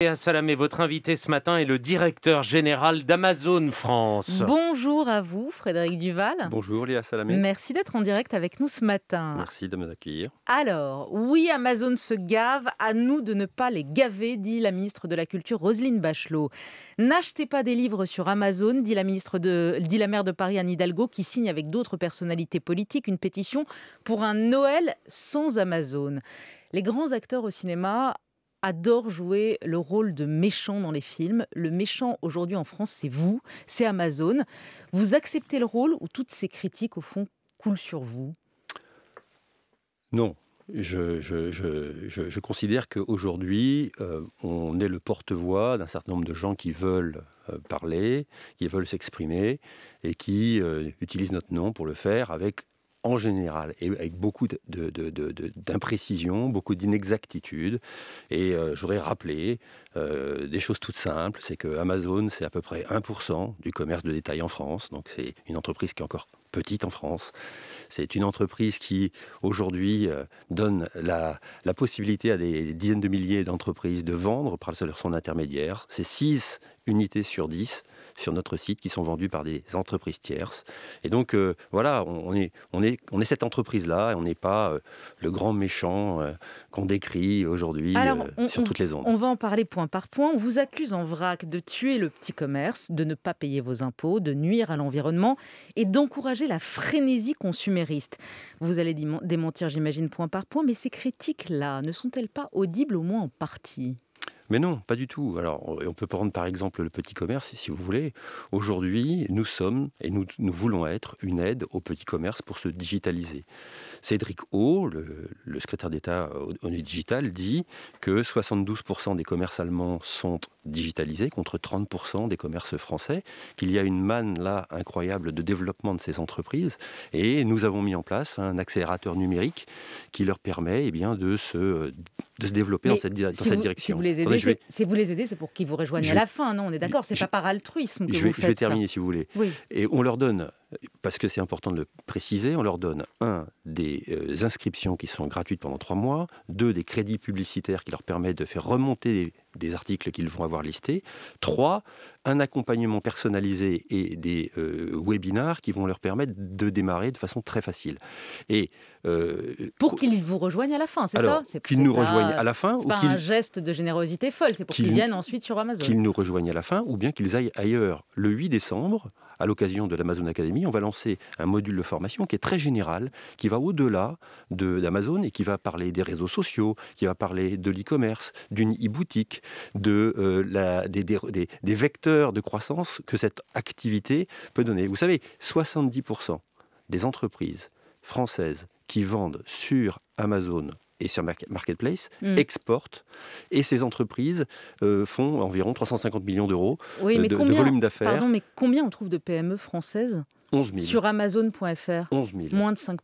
Et Salamé, votre invité ce matin est le directeur général d'Amazon France. Bonjour à vous, Frédéric Duval. Bonjour Léa Salamé. Merci d'être en direct avec nous ce matin. Merci de m'accueillir. Alors, oui, Amazon se gave, à nous de ne pas les gaver, dit la ministre de la Culture Roselyne Bachelot. N'achetez pas des livres sur Amazon, dit la, ministre de, dit la maire de Paris Anne Hidalgo, qui signe avec d'autres personnalités politiques une pétition pour un Noël sans Amazon. Les grands acteurs au cinéma adore jouer le rôle de méchant dans les films. Le méchant aujourd'hui en France, c'est vous, c'est Amazon. Vous acceptez le rôle ou toutes ces critiques, au fond, coulent sur vous Non. Je, considère qu'aujourd'hui, euh, on est le porte-voix d'un certain nombre de gens qui veulent euh, parler, qui veulent s'exprimer et qui euh, utilisent notre nom pour le faire avec en général, et avec beaucoup d'imprécisions, beaucoup d'inexactitudes. Et euh, j'aurais rappelé euh, des choses toutes simples, c'est que Amazon, c'est à peu près 1% du commerce de détail en France, donc c'est une entreprise qui est encore petite en France. C'est une entreprise qui, aujourd'hui, euh, donne la, la, possibilité à des dizaines de milliers d'entreprises de vendre par son intermédiaire. C'est 6 unités sur 10 sur notre site qui sont vendues par des entreprises tierces. Et donc, euh, voilà, on est, on, est, est cette entreprise-là et on n'est pas euh, le grand méchant qu'on décrit aujourd'hui sur toutes les ondes. On va en parler point par point. On vous accuse en vrac de tuer le petit commerce, de ne pas payer vos impôts, de nuire à l'environnement et d'encourager la frénésie consumériste. Vous allez démentir, j'imagine, point par point, mais ces critiques-là ne sont-elles pas audibles au moins en partie mais non, pas du tout. Alors, on peut prendre par exemple le petit commerce, si vous voulez. Aujourd'hui, nous sommes et nous, voulons être une aide au petit commerce pour se digitaliser. Cédric O, le, secrétaire d'État au digital, dit que 72% des commerces allemands sont digitalisés contre 30% des commerces français, qu'il y a une manne là incroyable de développement de ces entreprises et nous avons mis en place un accélérateur numérique qui leur permet eh bien, de se de se développer dans cette, direction. Si vous les aidez, c'est pour qu'ils vous rejoignent à la fin, non On est d'accord C'est pas par altruisme que je vous faites Je vais terminer, si vous voulez. Et on leur donne parce que c'est important de le préciser, on leur donne, un, des euh, inscriptions qui sont gratuites pendant trois mois, deux, des crédits publicitaires qui leur permettent de faire remonter des articles qu'ils vont avoir listés, trois, un accompagnement personnalisé et des webinaires euh, webinars qui vont leur permettre de démarrer de façon très facile. Et euh, pour qu'ils vous rejoignent à la fin, c'est ça Qu'ils nous rejoignent à la fin. C'est pas un geste de générosité folle, c'est pour qu'ils viennent ensuite sur Amazon. Qu'ils nous rejoignent à la fin ou bien qu'ils aillent ailleurs. Le 8 décembre, à l'occasion de l'Amazon Academy, on va lancer un module de formation qui est très général, qui va au-delà d'Amazon et qui va parler des réseaux sociaux, qui va parler de l'e-commerce, d'une e-boutique, de, euh, des, vecteurs de croissance que cette activité peut donner. Vous savez, 70% des entreprises françaises qui vendent sur Amazon et sur Marketplace hmm. exportent et ces entreprises euh, font environ 350 millions d'euros euh, de, volume d'affaires. Pardon, mais combien on trouve de PME françaises sur Amazon.fr, moins de 5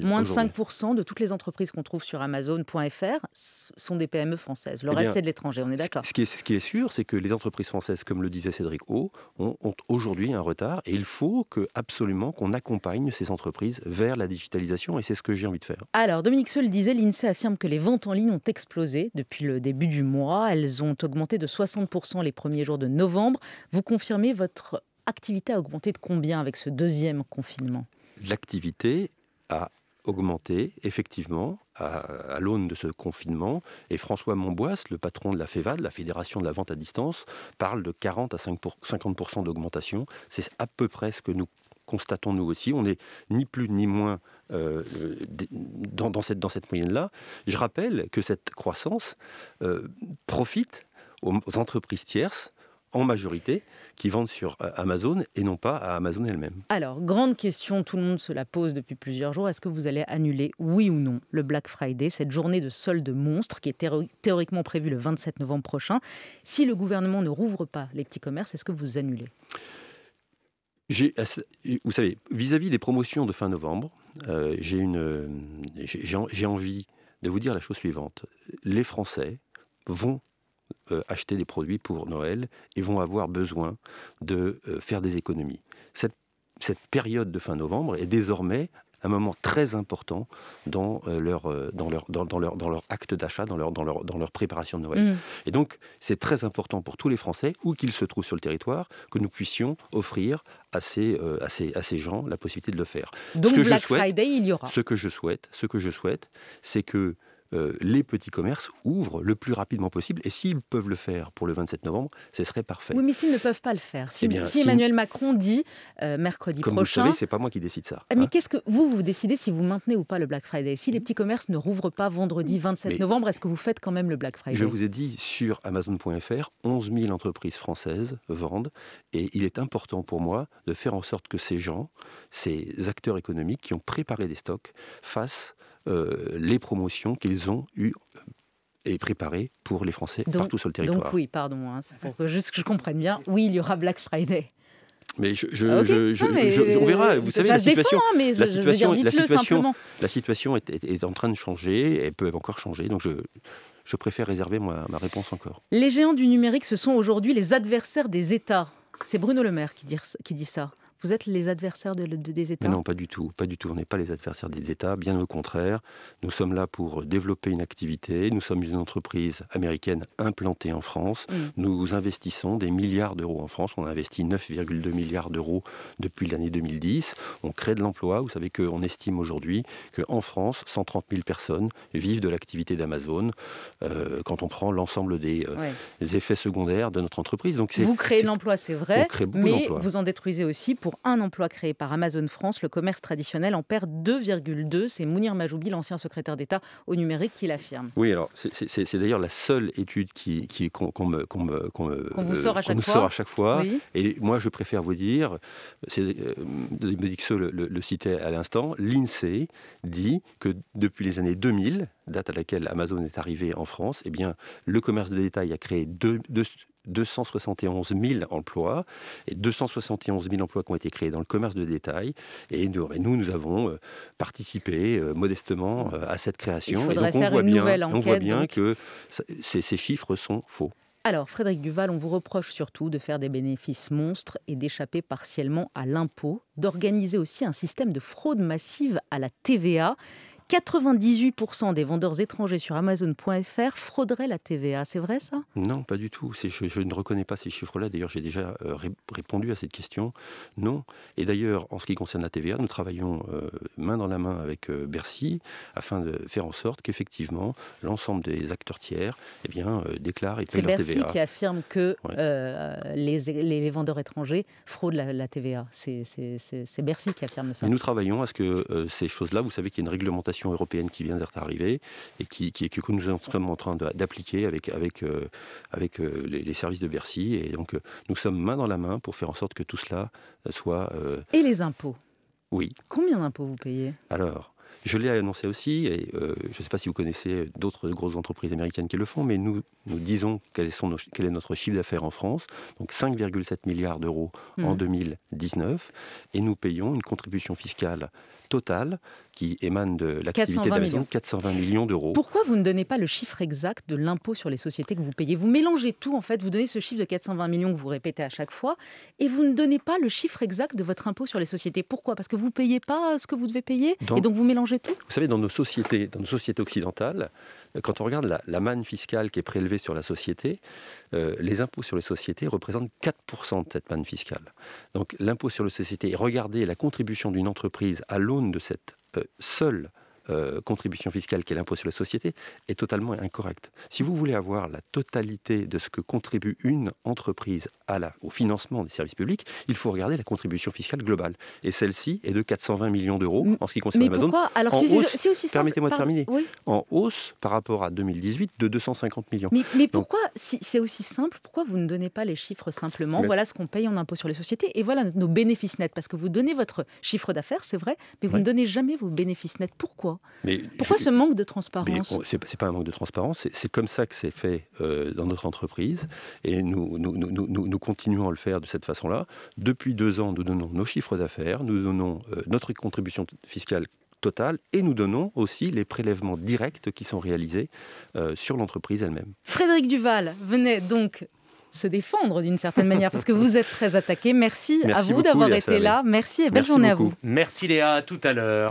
Moins de 5 de toutes les entreprises qu'on trouve sur Amazon.fr sont des PME françaises. Le eh reste, c'est de l'étranger, on est d'accord. Ce, qui est sûr, c'est que les entreprises françaises, comme le disait Cédric O, ont, aujourd'hui un retard et il faut absolument qu'on accompagne ces entreprises vers la digitalisation et c'est ce que j'ai envie de faire. Alors, Dominique Seul disait, l'INSEE affirme que les ventes en ligne ont explosé depuis le début du mois. Elles ont augmenté de 60 les premiers jours de novembre. Vous confirmez votre L'activité a augmenté de combien avec ce deuxième confinement L'activité a augmenté, effectivement, à, l'aune de ce confinement. Et François Monboisse, le patron de la FEVA, de la Fédération de la Vente à Distance, parle de 40 à 50% d'augmentation. C'est à peu près ce que nous constatons nous aussi. On n'est ni plus ni moins euh, dans, cette, moyenne-là. Je rappelle que cette croissance euh, profite aux entreprises tierces en majorité qui vendent sur euh, Amazon et non pas à Amazon elle-même. Alors, grande question, tout le monde se la pose depuis plusieurs jours. Est-ce que vous allez annuler, oui ou non, le Black Friday, cette journée de solde monstre qui est théoriquement prévue le 27 novembre prochain Si le gouvernement ne rouvre pas les petits commerces, est-ce que vous annulez euh, vous savez, vis-à-vis des promotions de fin novembre, euh, j'ai envie de vous dire la chose suivante. Les Français vont euh, acheter des produits pour Noël et vont avoir besoin de euh, faire des économies. Cette, période de fin novembre est désormais un moment très important dans, euh, leur, dans, leur, dans, leur, dans leur acte d'achat, dans leur, dans, leur, dans leur préparation de Noël. Mm. Et donc, c'est très important pour tous les Français, où qu'ils se trouvent sur le territoire, que nous puissions offrir à ces, à ces, à ces gens la possibilité de le faire. Donc, Black Friday, il y aura. Ce que je souhaite, ce que je souhaite, c'est que euh, les petits commerces ouvrent le plus rapidement possible. Et s'ils peuvent le faire pour le 27 novembre, ce serait parfait. Oui, mais s'ils ne peuvent pas le faire, si, eh Emmanuel Macron dit euh, mercredi prochain. Comme vous savez, c'est pas moi qui décide ça. Ah, mais hein qu'est-ce que vous, vous décidez si vous maintenez ou pas le Black Friday Si les hmm petits commerces ne rouvrent pas vendredi 27 novembre, est-ce que vous faites quand même le Black Friday Je vous ai dit sur Amazon.fr, 11 000 entreprises françaises vendent. Et il est important pour moi de faire en sorte que ces gens, ces acteurs économiques qui ont préparé des stocks, fassent euh, les promotions qu'ils ont eues euh, et préparées pour les Français partout sur le territoire. Donc oui, pardon, hein, pour que, juste que je comprenne bien, oui, il y aura Black Friday. Mais je, ah, on verra. Vous savez, la situation, est, en train de changer. Elle peut encore changer. Donc je. préfère réserver ma, réponse encore. Les géants du numérique, ce sont aujourd'hui les adversaires des États. C'est Bruno Le Maire qui dit ça. Vous êtes les adversaires des États Non, pas du tout. Pas du tout. On n'est pas les adversaires des États. Bien au contraire, nous sommes là pour développer une activité. Nous sommes une entreprise américaine implantée en France. Mm. Nous investissons des milliards d'euros en France. On a investi 9,2 milliards d'euros depuis l'année 2010. On crée de l'emploi. Vous savez qu'on estime aujourd'hui qu'en France, 130 000 personnes vivent de l'activité d'Amazon euh, quand on prend l'ensemble euh, des, effets secondaires de notre entreprise. Donc vous créez l'emploi, c'est vrai, mais vous en détruisez aussi pour un emploi créé par Amazon France, le commerce traditionnel en perd 2,2. C'est Mounir Majoubi, l'ancien secrétaire d'État au numérique, qui l'affirme. Oui, alors c'est d'ailleurs la seule étude qui, qu'on me, sort à chaque fois. Et moi, je préfère vous dire, c'est euh, dit le, le, le citait à l'instant, l'INSEE dit que depuis les années 2000, date à laquelle Amazon est arrivé en France, et eh bien, le commerce de détail a créé deux... 271 000 emplois et 271 000 emplois qui ont été créés dans le commerce de détail. Et nous, nous, avons euh, participé euh, modestement euh, à cette création. Il faudrait donc, faire on voit une bien, nouvelle enquête. On voit bien que ces chiffres sont faux. Alors, Frédéric Duval, on vous reproche surtout de faire des bénéfices monstres et d'échapper partiellement à l'impôt, d'organiser aussi un système de fraude massive à la TVA. 98% des vendeurs étrangers sur Amazon.fr frauderaient la TVA. C'est vrai ça Non, pas du tout. Je, je, ne reconnais pas ces chiffres-là. D'ailleurs, j'ai déjà euh, répondu à cette question. Non. Et d'ailleurs, en ce qui concerne la TVA, nous travaillons euh, main dans la main avec euh, Bercy afin de faire en sorte qu'effectivement, l'ensemble des acteurs tiers eh bien, déclarent et payent leur TVA. C'est Bercy qui affirme que les, vendeurs étrangers fraudent la, la TVA. C'est Bercy qui affirme ça. Et nous travaillons à ce que ces choses-là, vous savez qu'il y a une réglementation européenne qui vient d'arriver et qui, que nous sommes en train d'appliquer avec, avec, euh, avec euh, les, services de Bercy. Et donc, euh, nous sommes main dans la main pour faire en sorte que tout cela soit... Et les impôts Oui. Combien d'impôts vous payez Alors, je l'ai annoncé aussi, et je ne sais pas si vous connaissez d'autres grosses entreprises américaines qui le font, mais nous, nous disons quel, est notre chiffre d'affaires en France, donc 5,7 milliards d'euros en 2019, mmh. et nous payons une contribution fiscale totale qui émane de l'activité maison, 420 millions d'euros. Pourquoi vous ne donnez pas le chiffre exact de l'impôt sur les sociétés que vous payez Vous mélangez tout en fait, vous donnez ce chiffre de 420 millions que vous répétez à chaque fois, et vous ne donnez pas le chiffre exact de votre impôt sur les sociétés. Pourquoi Parce que vous ne payez pas ce que vous devez payer, et donc vous mélangez tout Vous savez, dans nos sociétés, dans nos sociétés occidentales, quand on regarde la, manne fiscale qui est prélevée sur la société, euh, les impôts sur les sociétés représentent 4% de cette manne fiscale. Donc l'impôt sur les sociétés, regardez la contribution d'une entreprise à l'aune de cette euh, seul euh, contribution fiscale qui est l'impôt sur les sociétés est totalement incorrect. Si vous voulez avoir la totalité de ce que contribue une entreprise au financement des services publics, il faut regarder la contribution fiscale globale. Et celle-ci est de 420 millions d'euros en ce qui concerne Amazon. Alors, aussi Permettez-moi de terminer. En hausse par rapport à 2018 de 250 millions. Mais, pourquoi, si c'est aussi simple, pourquoi vous ne donnez pas les chiffres simplement Voilà ce qu'on paye en impôt sur les sociétés et voilà nos bénéfices nets. Parce que vous donnez votre chiffre d'affaires, c'est vrai, mais vous ne donnez jamais vos bénéfices nets. Pourquoi pourquoi mais Pourquoi ce manque de transparence n'est pas un manque de transparence, c'est comme ça que c'est fait euh, dans notre entreprise et nous, nous, continuons à le faire de cette façon-là. Depuis deux ans, nous donnons nos chiffres d'affaires, nous donnons euh, notre contribution fiscale totale et nous donnons aussi les prélèvements directs qui sont réalisés euh, sur l'entreprise elle-même. Frédéric Duval venait donc se défendre d'une certaine manière parce que vous êtes très attaqué. Merci, à vous d'avoir été là. Merci et belle journée à vous. Merci Léa, à tout à l'heure.